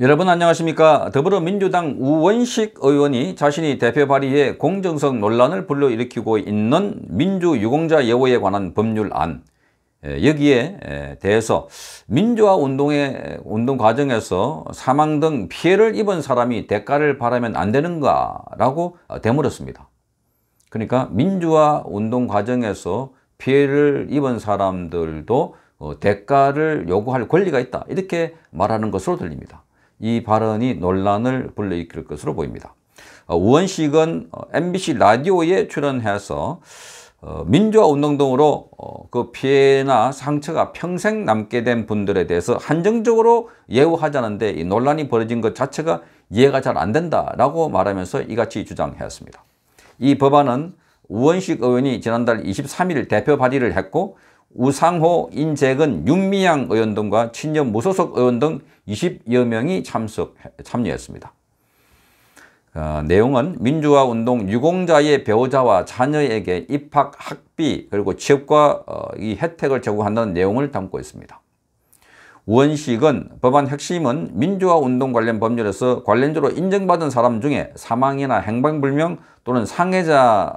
여러분 안녕하십니까 더불어민주당 우원식 의원이 자신이 대표 발의에 공정성 논란을 불러일으키고 있는 민주유공자 여호에 관한 법률안 예, 여기에 예, 대해서 민주화 운동의 운동 과정에서 사망 등 피해를 입은 사람이 대가를 바라면 안 되는가 라고 어, 되물었습니다 그러니까 민주화 운동 과정에서 피해를 입은 사람들도 어, 대가를 요구할 권리가 있다 이렇게 말하는 것으로 들립니다 이 발언이 논란을 불러일으킬 것으로 보입니다. 어, 우원식은 어, MBC 라디오에 출연해서 어, 민주화운동 등으로 그 피해나 상처가 평생 남게 된 분들에 대해서 한정적으로 예우하자는데 이 논란이 벌어진 것 자체가 이해가 잘 안 된다라고 말하면서 이같이 주장했습니다. 이 법안은 우원식 의원이 지난달 23일 대표 발의를 했고 우상호, 인재근, 윤미향 의원 등과 친년 무소속 의원 등 20여 명이 참석, 참여했습니다. 어, 내용은 민주화 운동 유공자의 배우자와 자녀에게 입학, 학비, 그리고 취업과 어, 이 혜택을 제공한다는 내용을 담고 있습니다. 원식은 법안 핵심은 민주화 운동 관련 법률에서 관련자로 인정받은 사람 중에 사망이나 행방불명 또는 상해자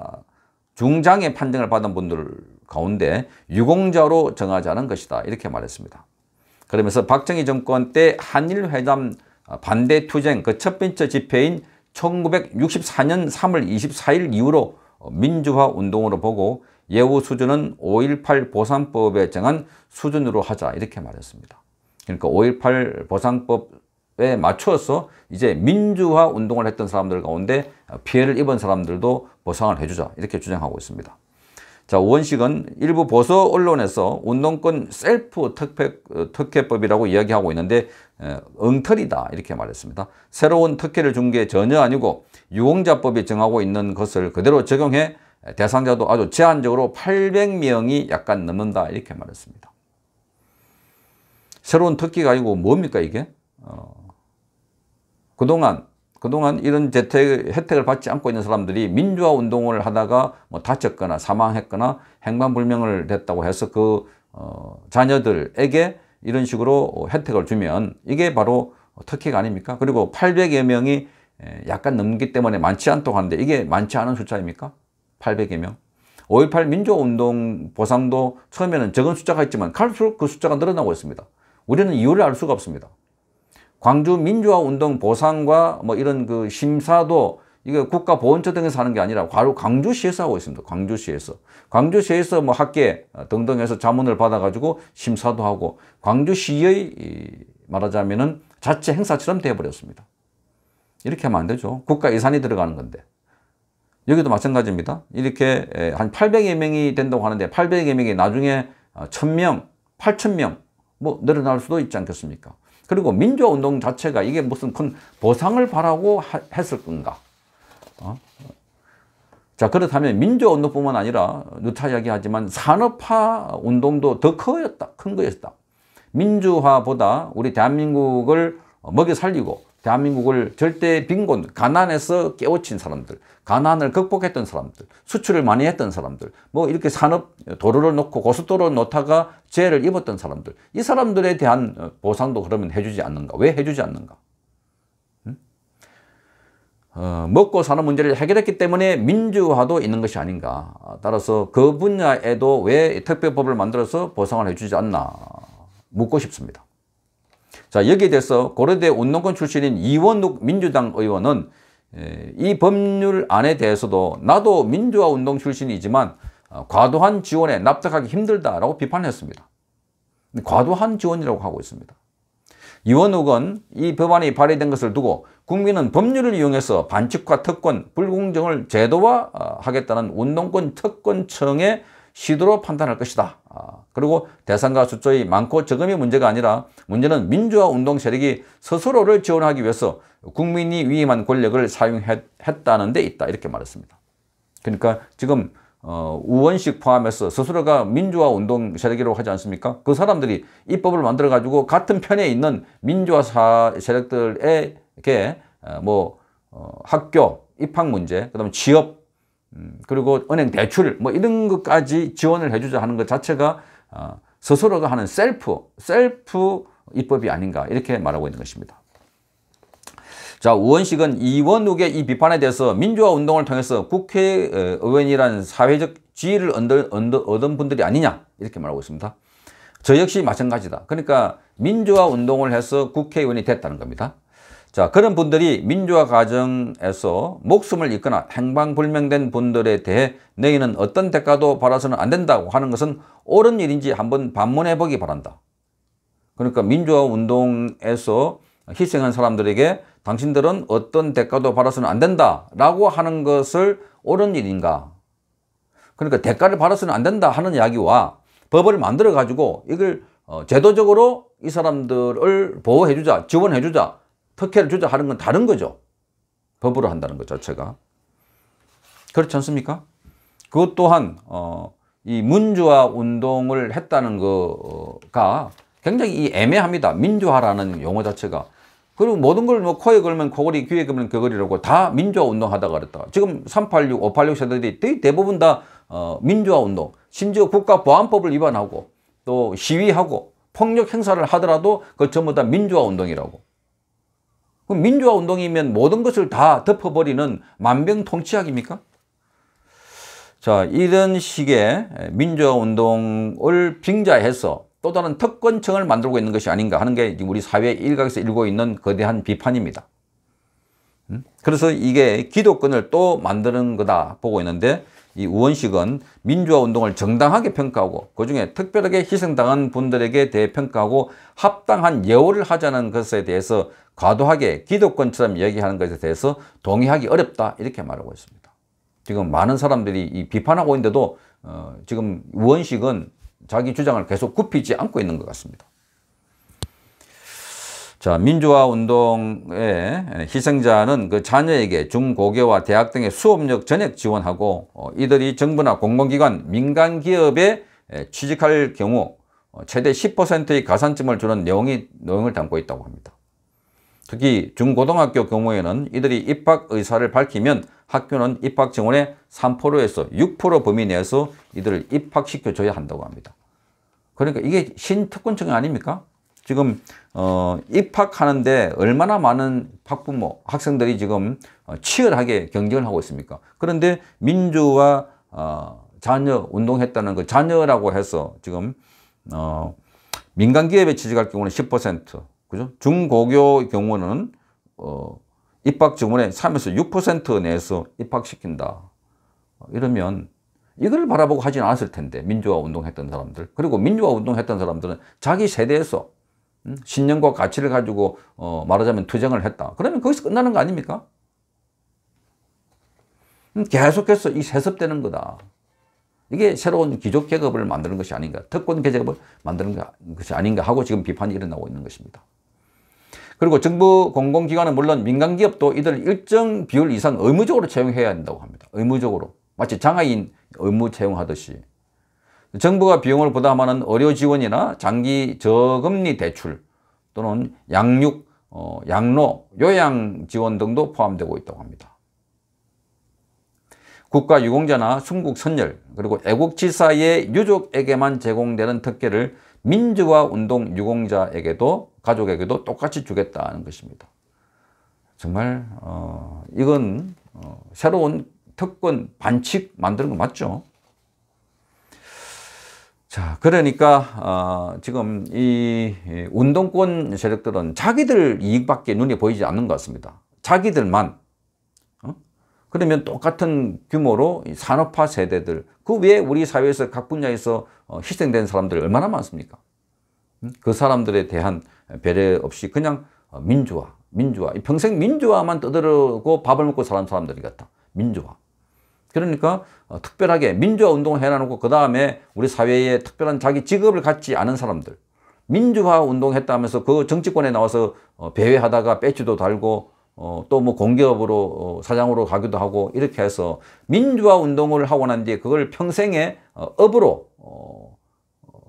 중장의 판정을 받은 분들 가운데 유공자로 정하자는 것이다. 이렇게 말했습니다. 그러면서 박정희 정권 때 한일회담 아, 반대 투쟁 그 첫 번째 집회인 1964년 3월 24일 이후로 어, 민주화 운동으로 보고 예우 수준은 5.18 보상법에 정한 수준으로 하자 이렇게 말했습니다. 그러니까 5.18 보상법에 맞추어서 이제 민주화 운동을 했던 사람들 가운데 아, 피해를 입은 사람들도 보상을 해주자 이렇게 주장하고 있습니다. 자, 우원식은 일부 보수 언론에서 운동권 셀프 특혜, 어, 특혜법이라고 이야기하고 있는데 에, 엉터리다 이렇게 말했습니다. 새로운 특혜를 준 게 전혀 아니고 유공자법이 정하고 있는 것을 그대로 적용해 대상자도 아주 제한적으로 800명이 약간 넘는다 이렇게 말했습니다. 새로운 특기가 아니고 뭡니까 이게? 어, 그동안 그동안 이런 재택, 혜택을 받지 않고 있는 사람들이 민주화 운동을 하다가 뭐 다쳤거나 사망했거나 행방불명을 됐다고 해서 그 어, 자녀들에게 이런 식으로 혜택을 주면 이게 바로 터키가 아닙니까? 그리고 800여 명이 약간 넘기 때문에 많지 않다고 하는데 이게 많지 않은 숫자입니까? 800여 명. 5.18 민주운동 화 보상도 처음에는 적은 숫자가 있지만 갈수록 그 숫자가 늘어나고 있습니다. 우리는 이유를 알 수가 없습니다. 광주 민주화 운동 보상과 뭐 이런 그 심사도 이게 국가 보훈처 등에서 하는 게 아니라 바로 광주시에서 하고 있습니다. 광주시에서. 광주시에서 뭐 학계 등등 에서 자문을 받아가지고 심사도 하고 광주시의 말하자면은 자체 행사처럼 되어버렸습니다. 이렇게 하면 안 되죠. 국가 예산이 들어가는 건데. 여기도 마찬가지입니다. 이렇게 한 800여 명이 된다고 하는데 800여 명이 나중에 1000명, 어, 8000명 뭐 늘어날 수도 있지 않겠습니까? 그리고 민주화운동 자체가 이게 무슨 큰 보상을 바라고 하, 했을 건가? 어? 자 그렇다면 민주화운동뿐만 아니라 누차 이야기하지만 산업화 운동도 더 커였다, 큰 거였다. 민주화보다 우리 대한민국을 먹여 살리고 대한민국을 절대 빈곤, 가난에서 깨우친 사람들, 가난을 극복했던 사람들, 수출을 많이 했던 사람들, 뭐 이렇게 산업 도로를 놓고 고속도로를 놓다가 죄를 입었던 사람들, 이 사람들에 대한 어, 보상도 그러면 해주지 않는가? 왜 해주지 않는가? 음? 어, 먹고 사는 문제를 해결했기 때문에 민주화도 있는 것이 아닌가. 따라서 그 분야에도 왜 특별법을 만들어서 보상을 해주지 않나 묻고 싶습니다. 자 여기에 대해서 고려대 운동권 출신인 이원욱 민주당 의원은 이 법률 안에 대해서도 나도 민주화 운동 출신이지만 어, 과도한 지원에 납득하기 힘들다라고 비판했습니다. 과도한 지원이라고 하고 있습니다. 이원욱은 이 법안이 발의된 것을 두고 국민은 법률을 이용해서 반칙과 특권, 불공정을 제도화하겠다는 운동권 특권청의 시도로 판단할 것이다. 아, 그리고 대상과 숫자의 많고 적음이 문제가 아니라 문제는 민주화 운동 세력이 스스로를 지원하기 위해서 국민이 위임한 권력을 사용했다는 데 있다 이렇게 말했습니다. 그러니까 지금 어, 우원식 포함해서 스스로가 민주화 운동 세력이라고 하지 않습니까? 그 사람들이 입법을 만들어 가지고 같은 편에 있는 민주화 사, 세력들에게 어, 뭐 어, 학교 입학 문제, 그다음에 취업 음, 그리고 은행 대출 뭐 이런 것까지 지원을 해주자 하는 것 자체가 어, 스스로가 하는 셀프, 셀프 입법이 아닌가 이렇게 말하고 있는 것입니다. 자 우원식은 이원욱의 이 비판에 대해서 민주화 운동을 통해서 국회의원이란 어, 사회적 지위를 얻은 분들이 아니냐 이렇게 말하고 있습니다. 저 역시 마찬가지다. 그러니까 민주화 운동을 해서 국회의원이 됐다는 겁니다. 자 그런 분들이 민주화 과정에서 목숨을 잃거나 행방불명된 분들에 대해 너희는 어떤 대가도 받아서는 안 된다고 하는 것은 옳은 일인지 한번 반문해 보기 바란다. 그러니까 민주화 운동에서 희생한 사람들에게 당신들은 어떤 대가도 받아서는 안 된다라고 하는 것을 옳은 일인가. 그러니까 대가를 받아서는 안 된다 하는 이야기와 법을 만들어 가지고 이걸 어, 제도적으로 이 사람들을 보호해 주자 지원해 주자 특혜를 주자 하는 건 다른 거죠. 법으로 한다는 것 자체가. 그렇지 않습니까? 그것 또한 어, 이 민주화 운동을 했다는 거가 굉장히 이 애매합니다. 민주화라는 용어 자체가. 그리고 모든 걸 뭐 코에 걸면 코걸이, 귀에 걸면 거걸이라고 다 민주화 운동하다 그랬다. 지금 386, 586 세대들이 대부분 다 어, 민주화 운동, 심지어 국가보안법을 위반하고 또 시위하고 폭력 행사를 하더라도 그 전부 다 민주화 운동이라고. 그럼 민주화 운동이면 모든 것을 다 덮어버리는 만병통치약입니까? 자, 이런 식의 민주화 운동을 빙자해서 또 다른 특권층을 만들고 있는 것이 아닌가 하는 게 우리 사회 일각에서 일고 있는 거대한 비판입니다. 음? 그래서 이게 기독권을 또 만드는 거다 보고 있는데 이 우원식은 민주화 운동을 정당하게 평가하고 그중에 특별하게 희생당한 분들에게 대해 평가하고 합당한 예우를 하자는 것에 대해서 과도하게 기독권처럼 얘기하는 것에 대해서 동의하기 어렵다 이렇게 말하고 있습니다. 지금 많은 사람들이 이 비판하고 있는데도 어, 지금 우원식은 자기 주장을 계속 굽히지 않고 있는 것 같습니다. 자, 민주화 운동의 희생자는 그 자녀에게 중고교와 대학 등의 수업력 전액 지원하고 어, 이들이 정부나 공공기관, 민간기업에 취직할 경우 어, 최대 10%의 가산점을 주는 내용이, 내용을 담고 있다고 합니다. 특히 중고등학교 경우에는 이들이 입학 의사를 밝히면 학교는 입학 정원의 3%에서 6% 범위 내에서 이들을 입학시켜줘야 한다고 합니다. 그러니까 이게 신특권층이 아닙니까? 지금 어, 입학하는데 얼마나 많은 학부모, 학생들이 지금 어, 치열하게 경쟁을 하고 있습니까? 그런데 민주와 어, 자녀 운동했다는 그 자녀라고 해서 지금 어, 민간 기업에 취직할 경우는 10%, 그죠? 중고교의 경우는 어, 입학 지원에 3에서 6% 내에서 입학시킨다. 이러면 이걸 바라보고 하진 않았을 텐데 민주화 운동했던 사람들 그리고 민주화 운동했던 사람들은 자기 세대에서 신념과 가치를 가지고 어, 말하자면 투쟁을 했다. 그러면 거기서 끝나는 거 아닙니까? 음, 계속해서 이 세습되는 거다. 이게 새로운 귀족 계급을 만드는 것이 아닌가, 특권 계급을 만드는 것이 아닌가 하고 지금 비판이 일어나고 있는 것입니다. 그리고 정부 공공기관은 물론 민간기업도 이들 일정 비율 이상 의무적으로 채용해야 한다고 합니다. 의무적으로. 마치 장애인 의무 채용하듯이. 정부가 비용을 부담하는 의료 지원이나 장기 저금리 대출 또는 양육, 어, 양로, 요양 지원 등도 포함되고 있다고 합니다. 국가 유공자나 순국 선열 그리고 애국지사의 유족에게만 제공되는 특혜를 민주화 운동 유공자에게도 가족에게도 똑같이 주겠다는 것입니다. 정말 어, 이건 어, 새로운 특권 반칙 만드는 거 맞죠? 자, 그러니까 어, 지금 이 운동권 세력들은 자기들 이익밖에 눈에 보이지 않는 것 같습니다. 자기들만. 어? 그러면 똑같은 규모로 산업화 세대들, 그 외에 우리 사회에서 각 분야에서 어, 희생된 사람들 얼마나 많습니까? 음? 그 사람들에 대한 배려 없이 그냥 어, 민주화, 민주화. 평생 민주화만 떠들고 밥을 먹고 사는 사람들이 같다. 민주화. 그러니까 어, 특별하게 민주화 운동을 해놔놓고 그 다음에 우리 사회에 특별한 자기 직업을 갖지 않은 사람들 민주화 운동했다면서 하그 정치권에 나와서 어, 배회하다가 배지도 달고 어, 또뭐 공기업으로 어, 사장으로 가기도 하고 이렇게 해서 민주화 운동을 하고 난 뒤에 그걸 평생의 어, 업으로 어, 어,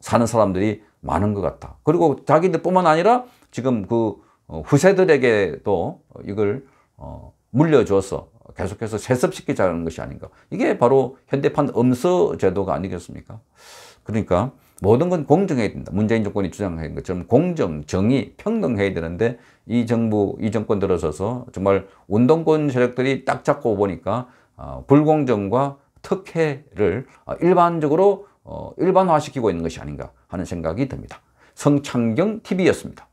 사는 사람들이 많은 것 같다. 그리고 자기들뿐만 아니라 지금 그 어, 후세들에게도 이걸 어, 물려줘서 계속해서 세습시키자는 것이 아닌가. 이게 바로 현대판 음서 제도가 아니겠습니까? 그러니까 모든 건 공정해야 된다. 문재인 정권이 주장하는 것처럼 공정, 정의, 평등해야 되는데 이 정부, 이 정권 들어서서 정말 운동권 세력들이 딱 잡고 보니까 어, 불공정과 특혜를 어, 일반적으로 어, 일반화시키고 있는 것이 아닌가 하는 생각이 듭니다. 성창경 TV였습니다.